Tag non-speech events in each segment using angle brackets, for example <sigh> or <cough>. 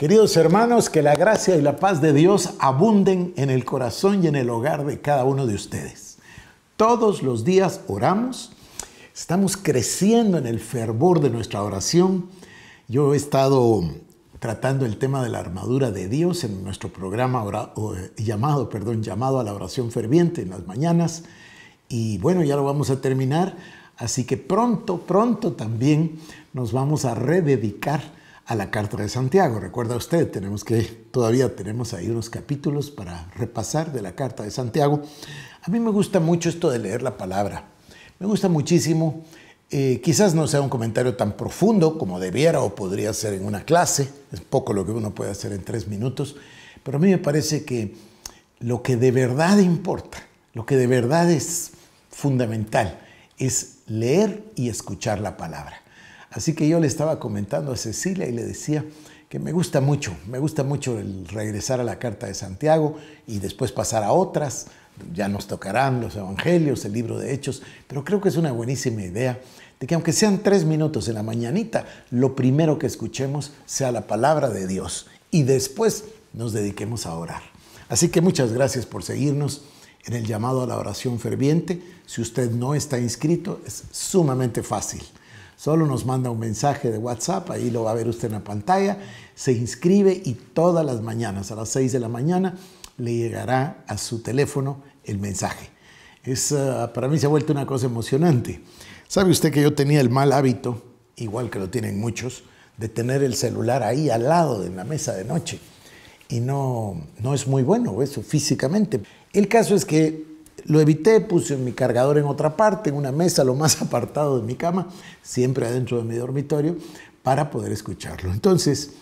Queridos hermanos, que la gracia y la paz de Dios abunden en el corazón y en el hogar de cada uno de ustedes. Todos los días oramos, estamos creciendo en el fervor de nuestra oración. Yo he estado tratando el tema de la armadura de Dios en nuestro programa eh, llamado, perdón, llamado a la oración ferviente en las mañanas. Y bueno, ya lo vamos a terminar, así que pronto, pronto también nos vamos a rededicar a la Carta de Santiago. Recuerda usted, tenemos que todavía tenemos ahí unos capítulos para repasar de la Carta de Santiago. A mí me gusta mucho esto de leer la palabra. Me gusta muchísimo. Eh, quizás no sea un comentario tan profundo como debiera o podría ser en una clase. Es poco lo que uno puede hacer en tres minutos. Pero a mí me parece que lo que de verdad importa, lo que de verdad es fundamental, es leer y escuchar la palabra. Así que yo le estaba comentando a Cecilia y le decía que me gusta mucho, me gusta mucho el regresar a la Carta de Santiago y después pasar a otras. Ya nos tocarán los Evangelios, el libro de Hechos, pero creo que es una buenísima idea de que aunque sean tres minutos en la mañanita, lo primero que escuchemos sea la palabra de Dios y después nos dediquemos a orar. Así que muchas gracias por seguirnos en el llamado a la oración ferviente. Si usted no está inscrito, es sumamente fácil Solo nos manda un mensaje de WhatsApp, ahí lo va a ver usted en la pantalla, se inscribe y todas las mañanas a las 6 de la mañana le llegará a su teléfono el mensaje. Es, ah, para mí se ha vuelto una cosa emocionante. ¿Sabe usted que yo tenía el mal hábito, igual que lo tienen muchos, de tener el celular ahí al lado de la mesa de noche? Y no, no es muy bueno eso físicamente. El caso es que lo evité, puse mi cargador en otra parte, en una mesa lo más <laughs> apartado de mi cama, siempre adentro de mi dormitorio, para poder escucharlo. Entonces,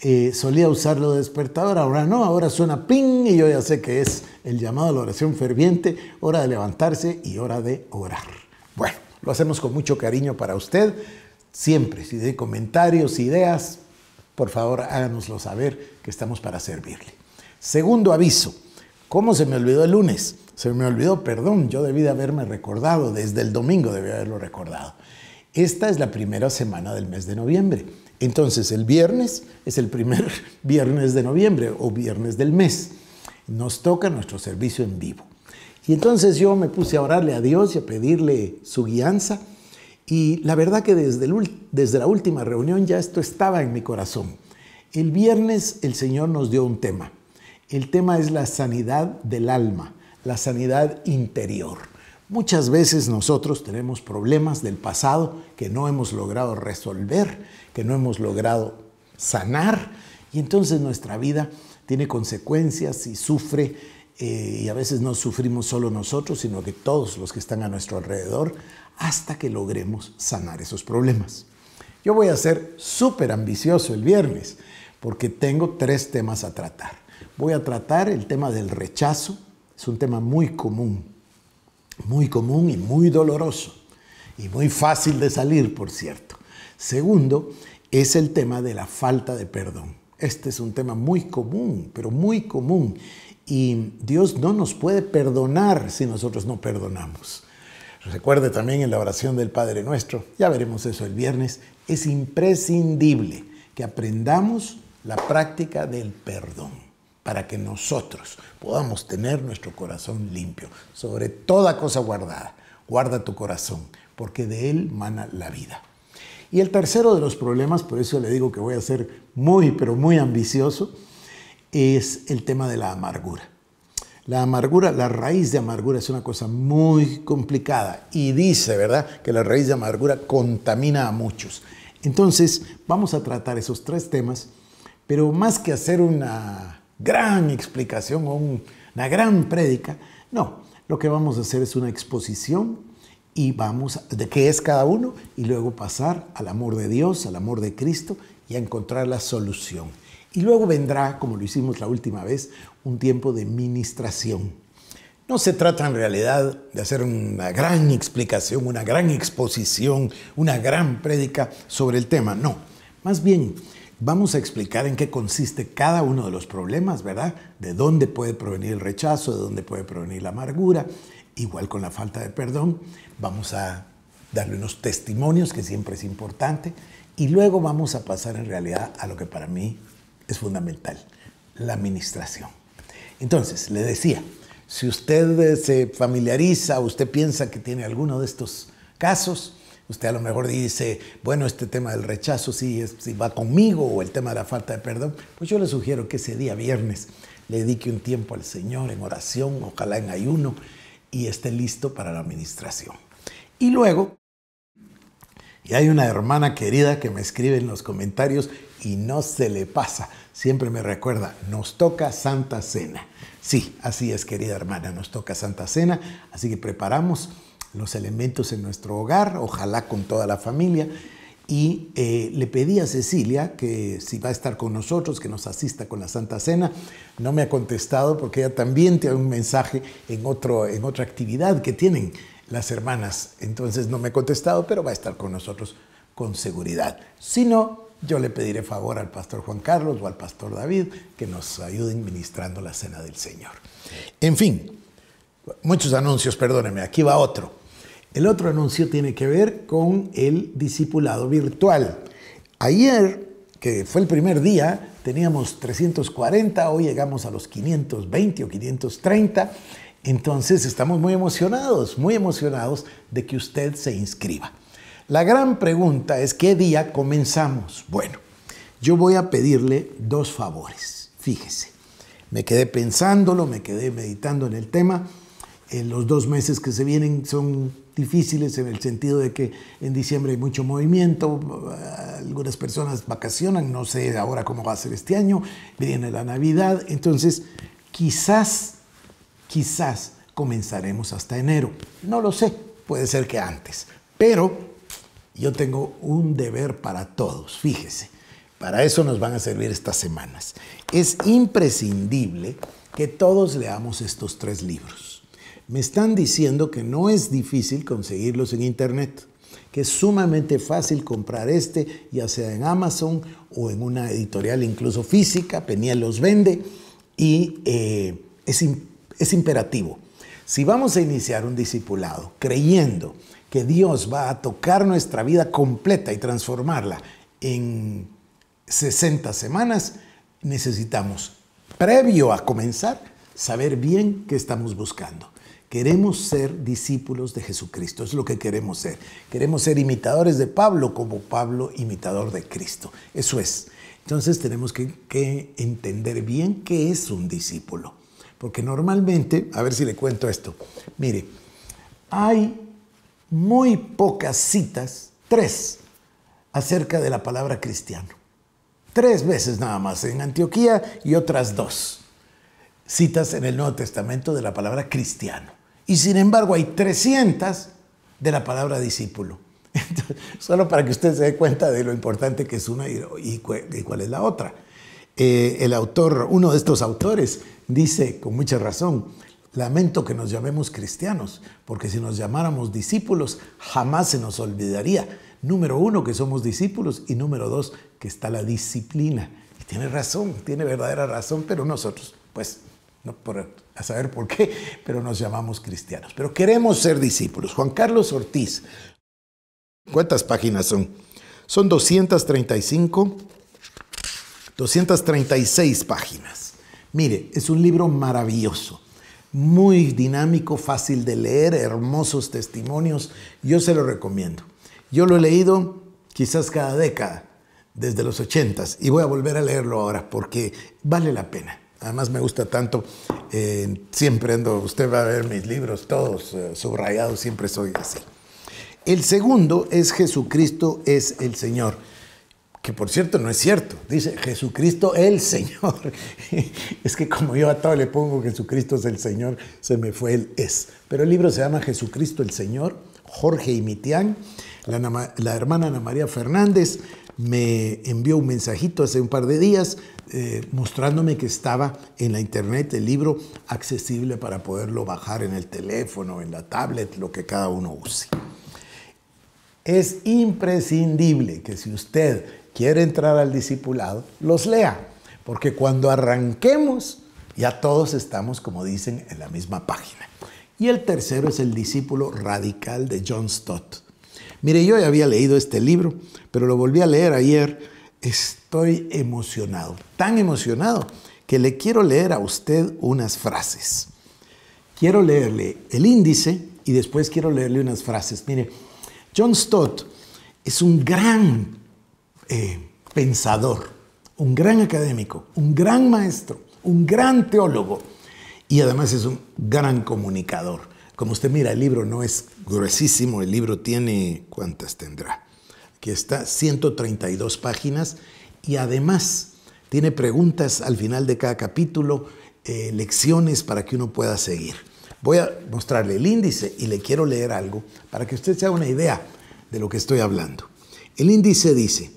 eh, solía usarlo de despertador, ahora no, ahora suena ping y yo ya sé que es el llamado a la oración ferviente, hora de levantarse y hora de orar. Bueno, lo hacemos con mucho cariño para usted. Siempre, si de comentarios, ideas, por favor háganoslo saber que estamos para servirle. Segundo aviso, ¿cómo se me olvidó el lunes? Se me olvidó, perdón, yo debí de haberme recordado, desde el domingo debí haberlo recordado. Esta es la primera semana del mes de noviembre. Entonces el viernes es el primer <laughs> viernes de noviembre o viernes del mes. Nos toca nuestro servicio en vivo. Y entonces yo me puse a orarle a Dios y a pedirle su guianza. Y la verdad que desde la última reunión ya esto estaba en mi corazón. El viernes el Señor nos dio un tema. El tema es la sanidad del alma la sanidad interior. Muchas veces nosotros tenemos problemas del pasado que no hemos logrado resolver, que no hemos logrado sanar, y entonces nuestra vida tiene consecuencias y sufre, eh, y a veces no sufrimos solo nosotros, sino que todos los que están a nuestro alrededor, hasta que logremos sanar esos problemas. Yo voy a ser súper ambicioso el viernes, porque tengo tres temas a tratar. Voy a tratar el tema del rechazo, es un tema muy común, muy común y muy doloroso, y muy fácil de salir, por cierto. Segundo, es el tema de la falta de perdón. Este es un tema muy común, pero muy común. Y Dios no nos puede perdonar si nosotros no perdonamos. Recuerde también en la oración del Padre Nuestro, ya veremos eso el viernes, es imprescindible que aprendamos la práctica del perdón para que nosotros podamos tener nuestro corazón limpio, sobre toda cosa guardada. Guarda tu corazón, porque de él mana la vida. Y el tercero de los problemas, por eso le digo que voy a ser muy, pero muy ambicioso, es el tema de la amargura. La amargura, la raíz de amargura es una cosa muy complicada y dice, ¿verdad?, que la raíz de amargura contamina a muchos. Entonces, vamos a tratar esos tres temas, pero más que hacer una gran explicación o una gran prédica. No, lo que vamos a hacer es una exposición y vamos de qué es cada uno y luego pasar al amor de Dios, al amor de Cristo y a encontrar la solución. Y luego vendrá, como lo hicimos la última vez, un tiempo de ministración. No se trata en realidad de hacer una gran explicación, una gran exposición, una gran prédica sobre el tema, no. Más bien, Vamos a explicar en qué consiste cada uno de los problemas, ¿verdad? De dónde puede provenir el rechazo, de dónde puede provenir la amargura, igual con la falta de perdón. Vamos a darle unos testimonios, que siempre es importante, y luego vamos a pasar en realidad a lo que para mí es fundamental, la administración. Entonces, le decía, si usted se familiariza, usted piensa que tiene alguno de estos casos, Usted a lo mejor dice, bueno, este tema del rechazo si es, si va conmigo o el tema de la falta de perdón. Pues yo le sugiero que ese día viernes le dedique un tiempo al Señor en oración, ojalá en ayuno, y esté listo para la administración. Y luego, y hay una hermana querida que me escribe en los comentarios y no se le pasa, siempre me recuerda, nos toca Santa Cena. Sí, así es, querida hermana, nos toca Santa Cena, así que preparamos los elementos en nuestro hogar, ojalá con toda la familia. Y eh, le pedí a Cecilia que si va a estar con nosotros, que nos asista con la Santa Cena. No me ha contestado porque ella también tiene un mensaje en, otro, en otra actividad que tienen las hermanas. Entonces no me ha contestado, pero va a estar con nosotros con seguridad. Si no, yo le pediré favor al pastor Juan Carlos o al pastor David que nos ayuden ministrando la Cena del Señor. En fin, muchos anuncios, Perdóneme, aquí va otro. El otro anuncio tiene que ver con el discipulado virtual. Ayer, que fue el primer día, teníamos 340, hoy llegamos a los 520 o 530. Entonces estamos muy emocionados, muy emocionados de que usted se inscriba. La gran pregunta es, ¿qué día comenzamos? Bueno, yo voy a pedirle dos favores, fíjese. Me quedé pensándolo, me quedé meditando en el tema. En eh, los dos meses que se vienen son difíciles en el sentido de que en diciembre hay mucho movimiento, algunas personas vacacionan, no sé ahora cómo va a ser este año, viene la Navidad, entonces quizás, quizás comenzaremos hasta enero, no lo sé, puede ser que antes, pero yo tengo un deber para todos, fíjese, para eso nos van a servir estas semanas. Es imprescindible que todos leamos estos tres libros. Me están diciendo que no es difícil conseguirlos en Internet, que es sumamente fácil comprar este, ya sea en Amazon o en una editorial incluso física, Peniel los vende, y eh, es, es imperativo. Si vamos a iniciar un discipulado creyendo que Dios va a tocar nuestra vida completa y transformarla en 60 semanas, necesitamos, previo a comenzar, saber bien qué estamos buscando. Queremos ser discípulos de Jesucristo, es lo que queremos ser. Queremos ser imitadores de Pablo como Pablo imitador de Cristo. Eso es. Entonces tenemos que, entender bien qué es un discípulo. Porque normalmente, a ver si le cuento esto, mire, hay muy pocas citas, tres, acerca de la palabra cristiano. Tres veces nada más en Antioquía y otras dos citas en el Nuevo Testamento de la palabra cristiano. Y sin embargo hay 300 de la palabra discípulo. <laughs> solo para que usted se dé cuenta de lo importante que es una y, cuál es la otra. Eh, el autor, uno de estos autores, dice con mucha razón, lamento que nos llamemos cristianos, porque si nos llamáramos discípulos, jamás se nos olvidaría, número uno, que somos discípulos, y número dos, que está la disciplina. Y tiene razón, tiene verdadera razón, pero nosotros, pues, no por, a saber por qué, pero nos llamamos cristianos. Pero queremos ser discípulos. Juan Carlos Ortiz, ¿cuántas páginas son? Son 235, 236 páginas. Mire, es un libro maravilloso, muy dinámico, fácil de leer, hermosos testimonios. Yo se lo recomiendo. Yo lo he leído quizás cada década, desde los 80 y voy a volver a leerlo ahora porque vale la pena. Además me gusta tanto, eh, siempre ando, usted va a ver mis libros todos eh, subrayados, siempre soy así. El segundo es Jesucristo es el Señor, que por cierto no es cierto, dice Jesucristo el Señor. <laughs> es que como yo a todo le pongo Jesucristo es el Señor, se me fue el es. Pero el libro se llama Jesucristo el Señor, Jorge y la, la hermana Ana María Fernández, me envió un mensajito hace un par de días eh, mostrándome que estaba en la internet el libro accesible para poderlo bajar en el teléfono, en la tablet, lo que cada uno use. Es imprescindible que si usted quiere entrar al discipulado, los lea, porque cuando arranquemos ya todos estamos, como dicen, en la misma página. Y el tercero es el discípulo radical de John Stott. Mire, yo ya había leído este libro, pero lo volví a leer ayer. Estoy emocionado, tan emocionado que le quiero leer a usted unas frases. Quiero leerle el índice y después quiero leerle unas frases. Mire, John Stott es un gran eh, pensador, un gran académico, un gran maestro, un gran teólogo y además es un gran comunicador. Como usted mira, el libro no es gruesísimo, el libro tiene, ¿cuántas tendrá? Aquí está, 132 páginas y además tiene preguntas al final de cada capítulo, eh, lecciones para que uno pueda seguir. Voy a mostrarle el índice y le quiero leer algo para que usted se haga una idea de lo que estoy hablando. El índice dice,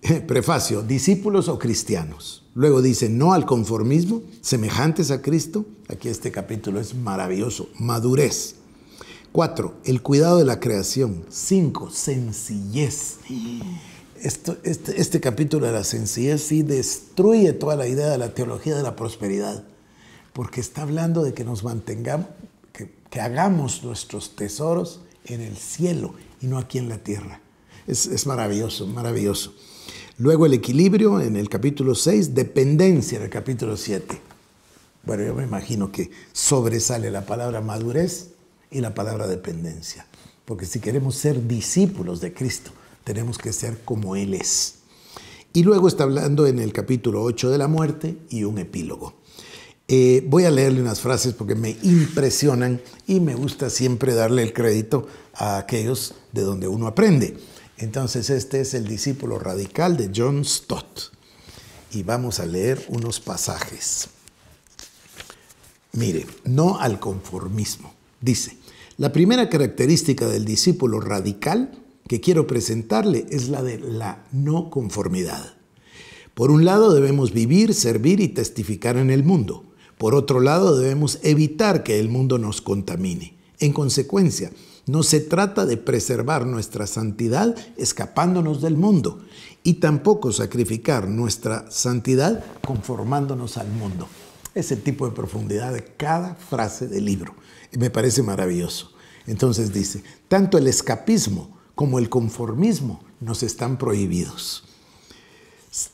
<laughs> prefacio, discípulos o cristianos. Luego dice, no al conformismo, semejantes a Cristo. Aquí este capítulo es maravilloso, madurez. Cuatro, el cuidado de la creación. Cinco, sencillez. Este, este, capítulo de la sencillez sí destruye toda la idea de la teología de la prosperidad, porque está hablando de que nos mantengamos, que, hagamos nuestros tesoros en el cielo y no aquí en la tierra. es maravilloso, maravilloso. Luego el equilibrio en el capítulo 6, dependencia en el capítulo 7. Bueno, yo me imagino que sobresale la palabra madurez y la palabra dependencia. Porque si queremos ser discípulos de Cristo, tenemos que ser como Él es. Y luego está hablando en el capítulo 8 de la muerte y un epílogo. Eh, voy a leerle unas frases porque me impresionan y me gusta siempre darle el crédito a aquellos de donde uno aprende. Entonces este es el discípulo radical de John Stott. Y vamos a leer unos pasajes. Mire, no al conformismo. Dice, la primera característica del discípulo radical que quiero presentarle es la de la no conformidad. Por un lado debemos vivir, servir y testificar en el mundo. Por otro lado debemos evitar que el mundo nos contamine. En consecuencia, no se trata de preservar nuestra santidad escapándonos del mundo y tampoco sacrificar nuestra santidad conformándonos al mundo. Es el tipo de profundidad de cada frase del libro. Me parece maravilloso. Entonces dice, tanto el escapismo como el conformismo nos están prohibidos.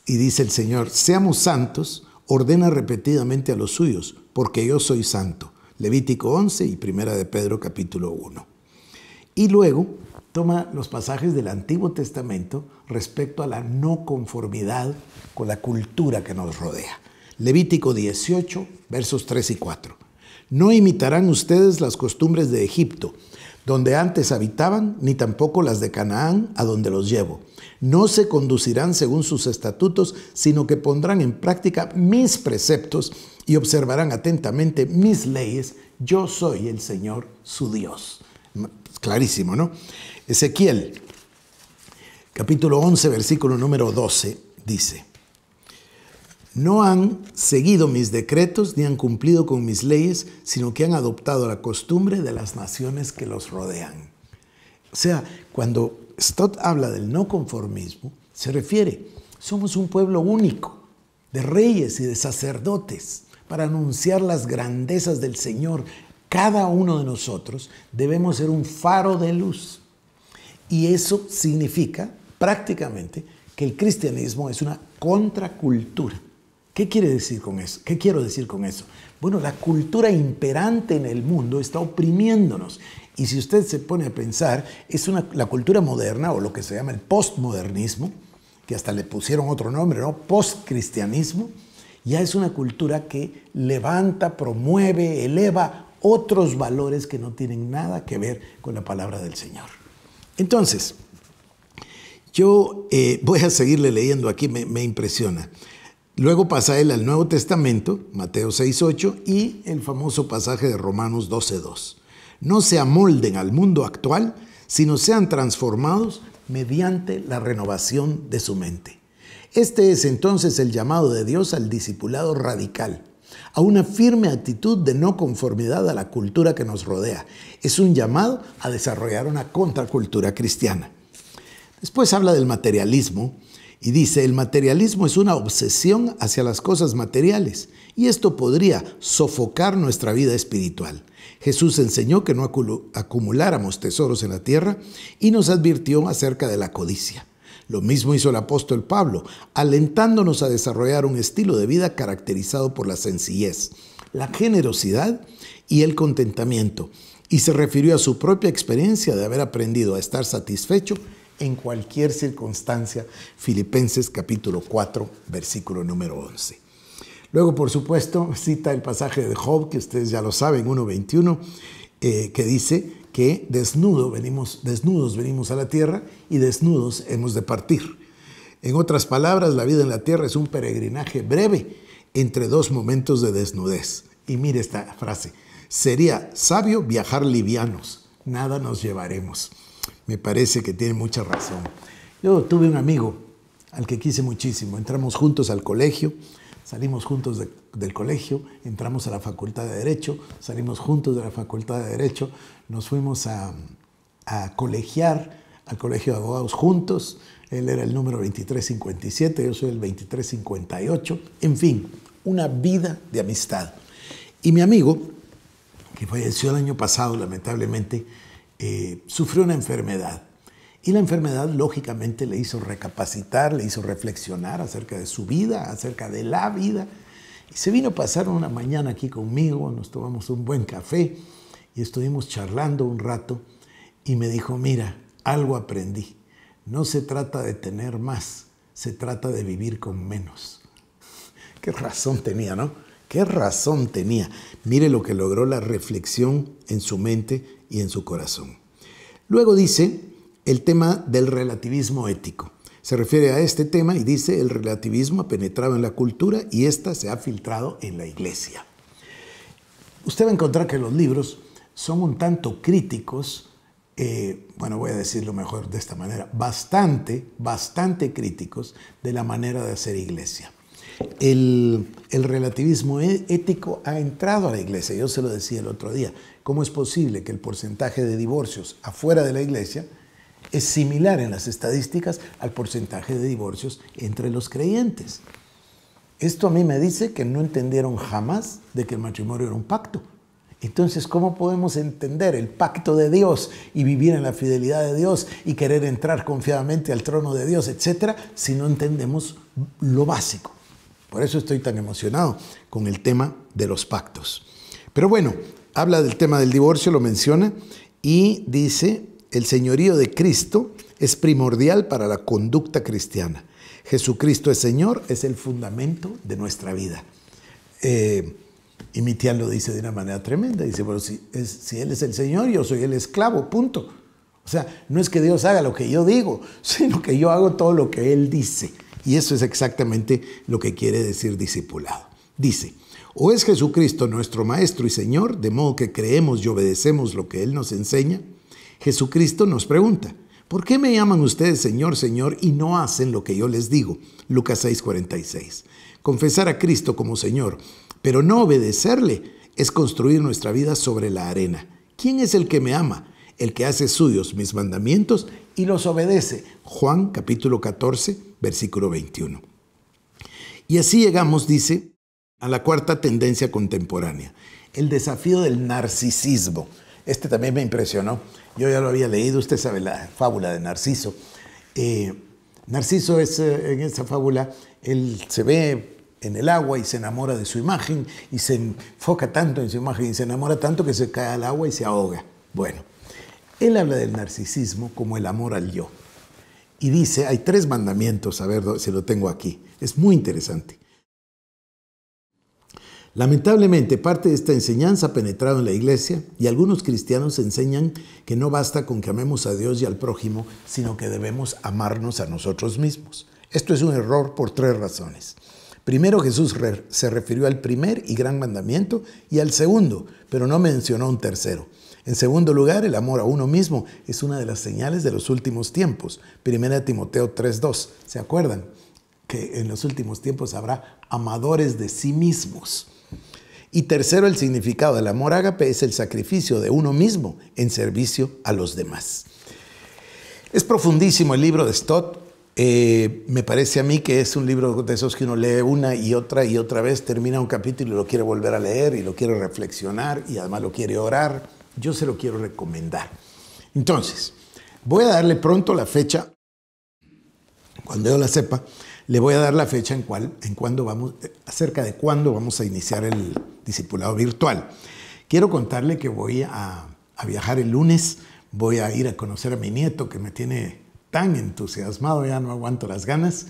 Y dice el Señor, seamos santos, ordena repetidamente a los suyos, porque yo soy santo. Levítico 11 y Primera de Pedro capítulo 1. Y luego toma los pasajes del Antiguo Testamento respecto a la no conformidad con la cultura que nos rodea. Levítico 18, versos 3 y 4. No imitarán ustedes las costumbres de Egipto, donde antes habitaban, ni tampoco las de Canaán, a donde los llevo. No se conducirán según sus estatutos, sino que pondrán en práctica mis preceptos y observarán atentamente mis leyes. Yo soy el Señor, su Dios clarísimo, ¿no? Ezequiel, capítulo 11, versículo número 12, dice, no han seguido mis decretos ni han cumplido con mis leyes, sino que han adoptado la costumbre de las naciones que los rodean. O sea, cuando Stott habla del no conformismo, se refiere, somos un pueblo único, de reyes y de sacerdotes, para anunciar las grandezas del Señor cada uno de nosotros debemos ser un faro de luz. Y eso significa prácticamente que el cristianismo es una contracultura. ¿Qué quiere decir con eso? ¿Qué quiero decir con eso? Bueno, la cultura imperante en el mundo está oprimiéndonos. Y si usted se pone a pensar, es la cultura moderna o lo que se llama el postmodernismo, que hasta le pusieron otro nombre, ¿no? Postcristianismo, ya es una cultura que levanta, promueve, eleva otros valores que no tienen nada que ver con la palabra del Señor. Entonces, yo eh, <laughs> voy a seguirle leyendo aquí, me, me, impresiona. Luego pasa él al Nuevo Testamento, Mateo 6.8, y el famoso pasaje de Romanos 12.2. No se amolden al mundo actual, sino sean transformados mediante la renovación de su mente. Este es entonces el llamado de Dios al discipulado radical, a una firme actitud de no conformidad a la cultura que nos rodea. Es un llamado a desarrollar una contracultura cristiana. Después habla del materialismo y dice, el materialismo es una obsesión hacia las cosas materiales y esto podría sofocar nuestra vida espiritual. Jesús enseñó que no acumuláramos tesoros en la tierra y nos advirtió acerca de la codicia. Lo mismo hizo el apóstol Pablo, alentándonos a desarrollar un estilo de vida caracterizado por la sencillez, la generosidad y el contentamiento, y se refirió a su propia experiencia de haber aprendido a estar satisfecho en cualquier circunstancia. Filipenses capítulo 4, versículo número 11. Luego, por supuesto, cita el pasaje de Job, que ustedes ya lo saben, 1.21, eh, que dice, que desnudo venimos, desnudos venimos a la tierra y desnudos hemos de partir. En otras palabras, la vida en la tierra es un peregrinaje breve entre dos momentos de desnudez. Y mire esta frase, sería sabio viajar livianos, nada nos llevaremos. Me parece que tiene mucha razón. Yo tuve un amigo al que quise muchísimo, entramos juntos al colegio, Salimos juntos del colegio, entramos a la Facultad de Derecho, salimos juntos de la Facultad de Derecho, nos fuimos a, colegiar al Colegio de Abogados juntos, él era el número 2357, yo soy el 2358, en fin, una vida de amistad. Y mi amigo, que falleció el año pasado lamentablemente, eh, sufrió una enfermedad y la enfermedad, lógicamente, le hizo recapacitar, le hizo reflexionar acerca de su vida, acerca de la vida. Y se vino a pasar una mañana aquí conmigo, nos tomamos un buen café y estuvimos charlando un rato. Y me dijo, mira, algo aprendí. No se trata de tener más, se trata de vivir con menos. <laughs> Qué razón tenía, ¿no? Qué razón tenía. Mire lo que logró la reflexión en su mente y en su corazón. Luego dice, el tema del relativismo ético. Se refiere a este tema y dice, el relativismo ha penetrado en la cultura y ésta se ha filtrado en la iglesia. Usted va a encontrar que los libros son un tanto críticos, eh, bueno, voy a decirlo mejor de esta manera, bastante, bastante críticos de la manera de hacer iglesia. el, relativismo ético ha entrado a la iglesia. Yo se lo decía el otro día. ¿Cómo es posible que el porcentaje de divorcios afuera de la iglesia es similar en las estadísticas al porcentaje de divorcios entre los creyentes. Esto a mí me dice que no entendieron jamás de que el matrimonio era un pacto. Entonces, ¿cómo podemos entender el pacto de Dios y vivir en la fidelidad de Dios y querer entrar confiadamente al trono de Dios, etcétera, si no entendemos lo básico? Por eso estoy tan emocionado con el tema de los pactos. Pero bueno, habla del tema del divorcio, lo menciona y dice el señorío de Cristo es primordial para la conducta cristiana. Jesucristo es Señor, es el fundamento de nuestra vida. Eh, y mi tía lo dice de una manera tremenda. Dice, bueno, si, si Él es el Señor, yo soy el esclavo, punto. O sea, no es que Dios haga lo que yo digo, <laughs> sino que yo hago todo lo que Él dice. Y eso es exactamente lo que quiere decir discipulado. Dice, o es Jesucristo nuestro Maestro y Señor, de modo que creemos y obedecemos lo que Él nos enseña, Jesucristo nos pregunta, ¿por qué me llaman ustedes Señor, Señor y no hacen lo que yo les digo? Lucas 6:46. Confesar a Cristo como Señor, pero no obedecerle, es construir nuestra vida sobre la arena. ¿Quién es el que me ama? El que hace suyos mis mandamientos y los obedece. Juan capítulo 14, versículo 21. Y así llegamos, dice, a la cuarta tendencia contemporánea, el desafío del narcisismo. Este también me impresionó. Yo ya lo había leído, usted sabe la fábula de Narciso. Eh, Narciso es, eh, en esa fábula, él se ve en el agua y se enamora de su imagen y se enfoca tanto en su imagen y se enamora tanto que se cae al agua y se ahoga. Bueno, él habla del narcisismo como el amor al yo. Y dice, hay tres mandamientos, a ver, si lo tengo aquí. Es muy interesante. Lamentablemente, parte de esta enseñanza ha penetrado en la iglesia y algunos cristianos enseñan que no basta con que amemos a Dios y al prójimo, sino que debemos amarnos a nosotros mismos. Esto es un error por tres razones. Primero, Jesús se refirió al primer y gran mandamiento y al segundo, pero no mencionó un tercero. En segundo lugar, el amor a uno mismo es una de las señales de los últimos tiempos. Primera Timoteo 3.2. ¿Se acuerdan? Que en los últimos tiempos habrá amadores de sí mismos. Y tercero, el significado del amor ágape es el sacrificio de uno mismo en servicio a los demás. Es profundísimo el libro de Stott. Eh, me parece a mí que es un libro de esos que uno lee una y otra y otra vez, termina un capítulo y lo quiere volver a leer y lo quiere reflexionar y además lo quiere orar. Yo se lo quiero recomendar. Entonces, voy a darle pronto la fecha, cuando yo la sepa, le voy a dar la fecha en cuál, en vamos, eh, acerca de cuándo vamos a iniciar el discipulado virtual. Quiero contarle que voy a, viajar el lunes, voy a ir a conocer a mi nieto que me tiene tan entusiasmado, ya no aguanto las ganas,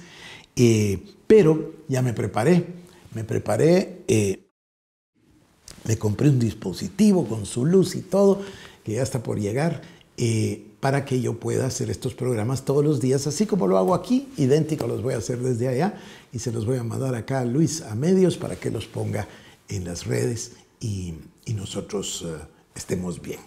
eh, pero ya me preparé, me preparé, eh, me compré un dispositivo con su luz y todo, que ya está por llegar eh, para que yo pueda hacer estos programas todos los días, así como lo hago aquí, idéntico los voy a hacer desde allá y se los voy a mandar acá a Luis a medios para que los ponga en las redes y, nosotros eh, estemos bien.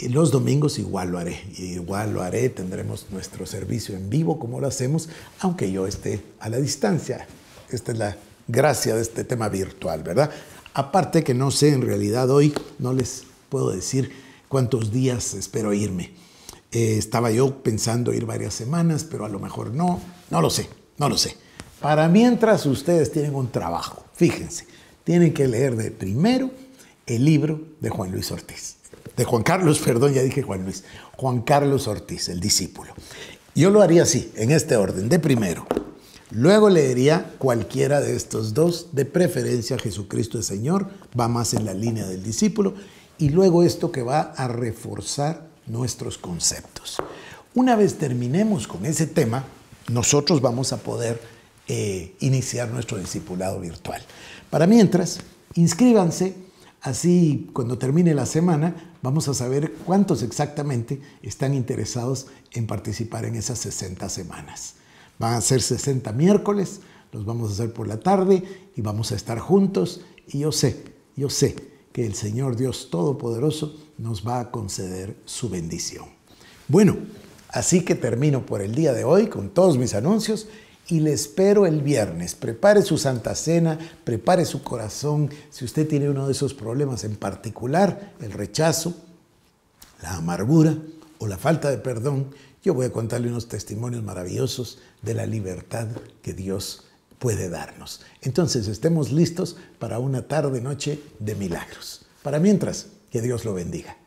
Eh, los domingos igual lo haré, igual lo haré, tendremos nuestro servicio en vivo como lo hacemos, aunque yo esté a la distancia. Esta es la gracia de este tema virtual, ¿verdad? Aparte que no sé, en realidad hoy no les puedo decir cuántos días espero irme. Eh, estaba yo pensando ir varias semanas, pero a lo mejor no, no lo sé, no lo sé. Para mientras ustedes tienen un trabajo, fíjense, tienen que leer de primero el libro de Juan Luis Ortiz, de Juan Carlos, <laughs> perdón, ya dije Juan Luis, Juan Carlos Ortiz, el discípulo. Yo lo haría así, en este orden, de primero. Luego leería cualquiera de estos dos, de preferencia Jesucristo el Señor, va más en la línea del discípulo, y luego esto que va a reforzar nuestros conceptos. Una vez terminemos con ese tema, nosotros vamos a poder eh, iniciar nuestro discipulado virtual. Para mientras, inscríbanse, así cuando termine la semana vamos a saber cuántos exactamente están interesados en participar en esas 60 semanas. Van a ser 60 miércoles, los vamos a hacer por la tarde y vamos a estar juntos y yo sé, yo sé que el Señor Dios Todopoderoso nos va a conceder su bendición. Bueno, así que termino por el día de hoy con todos mis anuncios y le espero el viernes. Prepare su Santa Cena, prepare su corazón. Si usted tiene uno de esos problemas en particular, el rechazo, la amargura o la falta de perdón, yo voy a contarle unos testimonios maravillosos de la libertad que Dios puede darnos. Entonces estemos listos para una tarde-noche de milagros. Para mientras, que Dios lo bendiga.